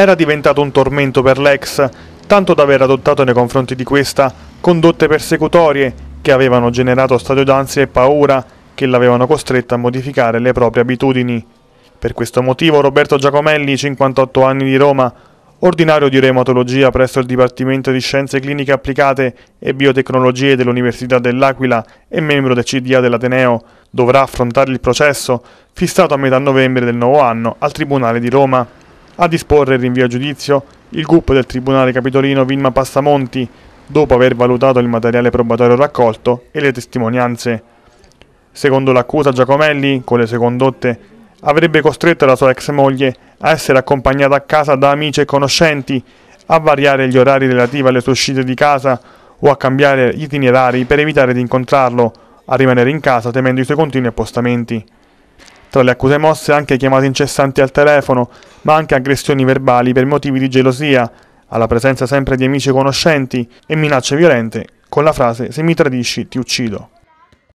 era diventato un tormento per l'ex, tanto da aver adottato nei confronti di questa condotte persecutorie che avevano generato stadio d'ansia e paura che l'avevano costretta a modificare le proprie abitudini. Per questo motivo Roberto Giacomelli, 58 anni di Roma, ordinario di reumatologia presso il Dipartimento di Scienze Cliniche Applicate e Biotecnologie dell'Università dell'Aquila e membro del CDA dell'Ateneo, dovrà affrontare il processo fissato a metà novembre del nuovo anno al Tribunale di Roma a disporre il rinvio a giudizio il GUP del Tribunale Capitolino Vilma Passamonti, dopo aver valutato il materiale probatorio raccolto e le testimonianze. Secondo l'accusa Giacomelli, con le sue condotte, avrebbe costretto la sua ex moglie a essere accompagnata a casa da amici e conoscenti, a variare gli orari relativi alle sue uscite di casa o a cambiare itinerari per evitare di incontrarlo, a rimanere in casa temendo i suoi continui appostamenti. Tra le accuse mosse anche chiamate incessanti al telefono, ma anche aggressioni verbali per motivi di gelosia, alla presenza sempre di amici e conoscenti e minacce violente con la frase se mi tradisci ti uccido.